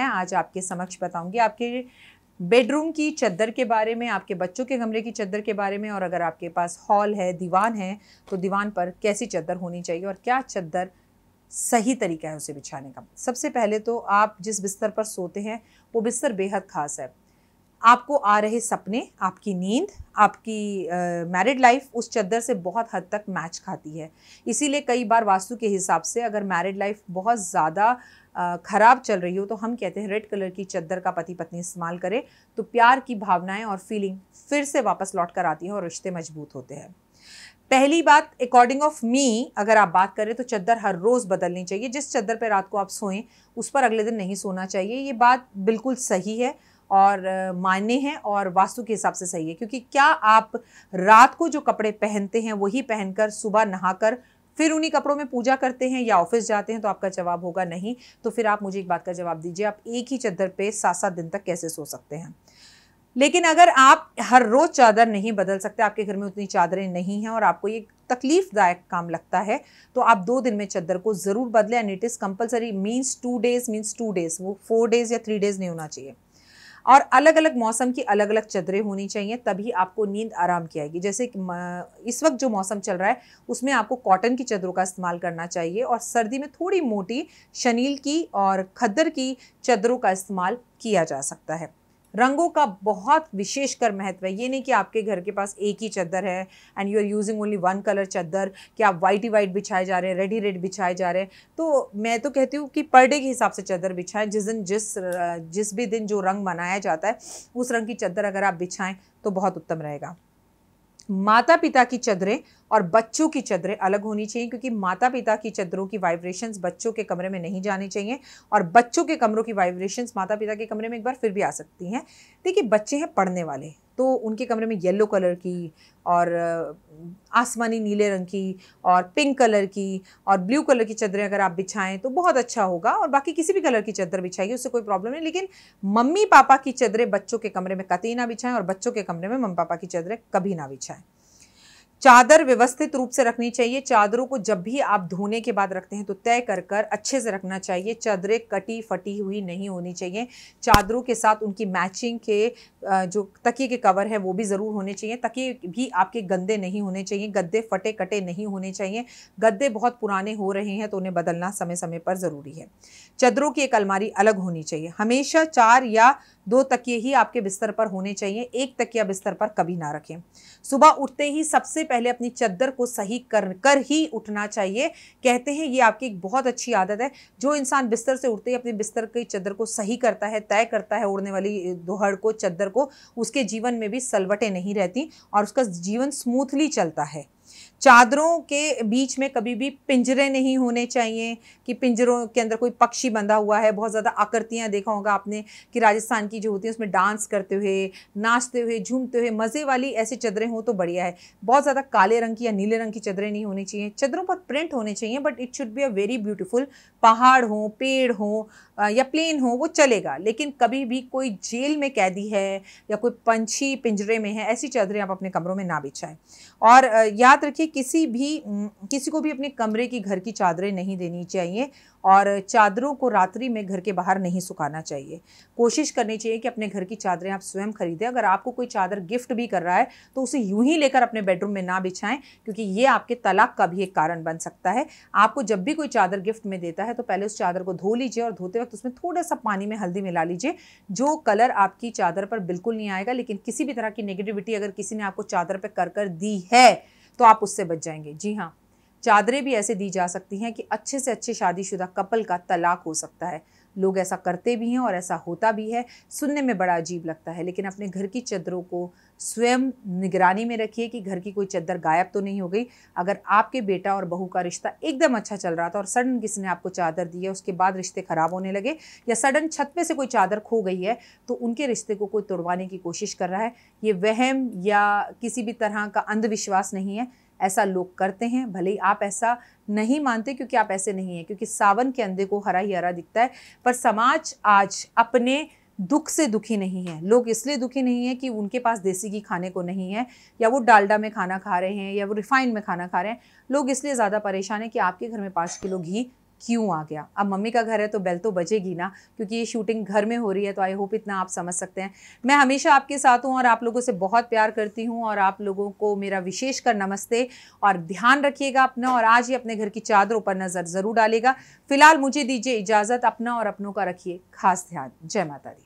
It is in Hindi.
मैं आज आपके समक्ष बताऊंगी आपके बेडरूम की चद्दर के बारे में आपके बच्चों के कमरे की चद्दर के बारे में और अगर आपके पास हॉल है दीवान है तो दीवान पर कैसी चद्दर होनी चाहिए और क्या चद्दर सही तरीका है उसे बिछाने का सबसे पहले तो आप जिस बिस्तर पर सोते हैं वो बिस्तर बेहद खास है आपको आ रहे सपने आपकी नींद आपकी मैरिड uh, लाइफ उस चद्दर से बहुत हद तक मैच खाती है इसीलिए कई बार वास्तु के हिसाब से अगर मैरिड लाइफ बहुत ज़्यादा ख़राब चल रही हो तो हम कहते हैं रेड कलर की चद्दर का पति पत्नी इस्तेमाल करें तो प्यार की भावनाएं और फीलिंग फिर से वापस लौट कर आती है और रिश्ते मजबूत होते हैं पहली बात अकॉर्डिंग ऑफ मी अगर आप बात करें तो चद्दर हर रोज़ बदलनी चाहिए जिस चद्दर पर रात को आप सोएं उस पर अगले दिन नहीं सोना चाहिए ये बात बिल्कुल सही है और मान्य है और वास्तु के हिसाब से सही है क्योंकि क्या आप रात को जो कपड़े पहनते हैं वही पहनकर सुबह नहाकर फिर उन्हीं कपड़ों में पूजा करते हैं या ऑफिस जाते हैं तो आपका जवाब होगा नहीं तो फिर आप मुझे एक बात का जवाब दीजिए आप एक ही चादर पे सात सात दिन तक कैसे सो सकते हैं लेकिन अगर आप हर रोज़ चादर नहीं बदल सकते आपके घर में उतनी चादरें नहीं हैं और आपको ये तकलीफदायक काम लगता है तो आप दो दिन में चादर को ज़रूर बदलें and it is compulsory means two days means two days वो फोर डेज़ या थ्री डेज़ नहीं होना चाहिए और अलग अलग मौसम की अलग अलग चदरें होनी चाहिए तभी आपको नींद आराम की आएगी जैसे इस वक्त जो मौसम चल रहा है उसमें आपको कॉटन की चदरों का इस्तेमाल करना चाहिए और सर्दी में थोड़ी मोटी शनील की और खद्दर की चदरों का इस्तेमाल किया जा सकता है रंगों का बहुत विशेषकर महत्व है ये नहीं कि आपके घर के पास एक ही चद्दर है and you are using only one colour चद्दर कि आप वाइट ही वाइट बिछाए जा रहे हैं रेड ही रेड बिछाए जा रहे हैं तो मैं तो कहती हूँ कि पर डे के हिसाब से चद्दर बिछाएं जिस दिन जिस जिस भी दिन जो रंग मनाया जाता है उस रंग की चद्दर अगर आप बिछाएं तो बहुत उत्तम रहेगा माता पिता की चदरें और बच्चों की चदरें अलग होनी चाहिए क्योंकि माता पिता की चदरों की वाइब्रेशंस बच्चों के कमरे में नहीं जानी चाहिए और बच्चों के कमरों की वाइब्रेशंस माता पिता के कमरे में एक बार फिर भी आ सकती हैं देखिए बच्चे हैं पढ़ने वाले तो उनके कमरे में येलो कलर की और आसमानी नीले रंग की और पिंक कलर की और ब्लू कलर की चादरें अगर आप बिछाएं तो बहुत अच्छा होगा और बाकी किसी भी कलर की चादर बिछाइए उससे कोई प्रॉब्लम नहीं लेकिन मम्मी पापा की चादरें बच्चों के कमरे में कतई ना बिछाएं और बच्चों के कमरे में मम्मी पापा की चादरें कभी ना बिछाएं चादर व्यवस्थित रूप से रखनी चाहिए चादरों को जब भी आप धोने के बाद रखते हैं तो तय कर कर अच्छे से रखना चाहिए चादरें कटी फटी हुई नहीं होनी चाहिए चादरों के साथ उनकी मैचिंग के जो तकिए के कवर है वो भी ज़रूर होने चाहिए तकिए भी आपके गंदे नहीं होने चाहिए गद्दे फटे कटे नहीं होने चाहिए गद्दे बहुत पुराने हो रहे हैं तो उन्हें बदलना समय समय पर ज़रूरी है चादरों की एक अलमारी अलग होनी चाहिए हमेशा चार या दो तकिए ही आपके बिस्तर पर होने चाहिए एक तकिया बिस्तर पर कभी ना रखें सुबह उठते ही सबसे पहले अपनी चद्दर को सही कर कर ही उठना चाहिए कहते हैं ये आपकी एक बहुत अच्छी आदत है जो इंसान बिस्तर से उठते ही अपने बिस्तर की चद्दर को सही करता है तय करता है उड़ने वाली दोहड़ को चद्दर को उसके जीवन में भी सलवटें नहीं रहती और उसका जीवन स्मूथली चलता है चादरों के बीच में कभी भी पिंजरे नहीं होने चाहिए कि पिंजरों के अंदर कोई पक्षी बंधा हुआ है बहुत ज़्यादा आकृतियाँ देखा होगा आपने कि राजस्थान की जो होती है उसमें डांस करते हुए नाचते हुए झूमते हुए मज़े वाली ऐसी चादरें हों तो बढ़िया है बहुत ज़्यादा काले रंग की या नीले रंग की चादरें नहीं होनी चाहिए चादरों पर प्रिंट होने चाहिए but it should be a very beautiful पहाड़ हों पेड़ हों या प्लेन हो वो चलेगा लेकिन कभी भी कोई जेल में कैदी है या कोई पंछी पिंजरे में है ऐसी चादरें आप अपने कमरों में ना बिछाएं और याद रखिए किसी भी किसी को भी अपने कमरे की घर की चादरें नहीं देनी चाहिए और चादरों को रात्रि में घर के बाहर नहीं सुखाना चाहिए कोशिश करनी चाहिए कि अपने घर की चादरें आप स्वयं खरीदें अगर आपको कोई चादर गिफ्ट भी कर रहा है तो उसे यूं ही लेकर अपने बेडरूम में ना बिछाएं क्योंकि ये आपके तलाक का भी एक कारण बन सकता है आपको जब भी कोई चादर गिफ्ट में देता है तो पहले उस चादर को धो लीजिए और धोते वक्त उसमें थोड़ा सा पानी में हल्दी मिला लीजिए जो कलर आपकी चादर पर बिल्कुल नहीं आएगा लेकिन किसी भी तरह की नेगेटिविटी अगर किसी ने आपको चादर पर कर कर दी है तो आप उससे बच जाएंगे जी हाँ चादरें भी ऐसे दी जा सकती हैं कि अच्छे से अच्छे शादीशुदा कपल का तलाक हो सकता है लोग ऐसा करते भी हैं और ऐसा होता भी है सुनने में बड़ा अजीब लगता है लेकिन अपने घर की चादरों को स्वयं निगरानी में रखिए कि घर की कोई चादर गायब तो नहीं हो गई अगर आपके बेटा और बहू का रिश्ता एकदम अच्छा चल रहा था और सडन किसी ने आपको चादर दी है उसके बाद रिश्ते ख़राब होने लगे या सडन छत पे से कोई चादर खो गई है तो उनके रिश्ते को कोई तोड़वाने की कोशिश कर रहा है ये वहम या किसी भी तरह का अंधविश्वास नहीं है ऐसा लोग करते हैं भले ही आप ऐसा नहीं मानते क्योंकि आप ऐसे नहीं हैं क्योंकि सावन के अंधे को हरा ही हरा दिखता है पर समाज आज अपने दुख से दुखी नहीं है लोग इसलिए दुखी नहीं है कि उनके पास देसी घी खाने को नहीं है या वो डालडा में खाना खा रहे हैं या वो रिफाइंड में खाना खा रहे हैं लोग इसलिए ज़्यादा परेशान है कि आपके घर में पाँच किलो घी क्यों आ गया अब मम्मी का घर है तो बेल तो बजेगी ना क्योंकि ये शूटिंग घर में हो रही है तो आई होप इतना आप समझ सकते हैं मैं हमेशा आपके साथ हूँ और आप लोगों से बहुत प्यार करती हूँ और आप लोगों को मेरा विशेष कर नमस्ते और ध्यान रखिएगा अपना और आज ही अपने घर की चादरों पर नज़र ज़रूर डालेगा फिलहाल मुझे दीजिए इजाज़त अपना और अपनों का रखिए खास ध्यान जय माता दी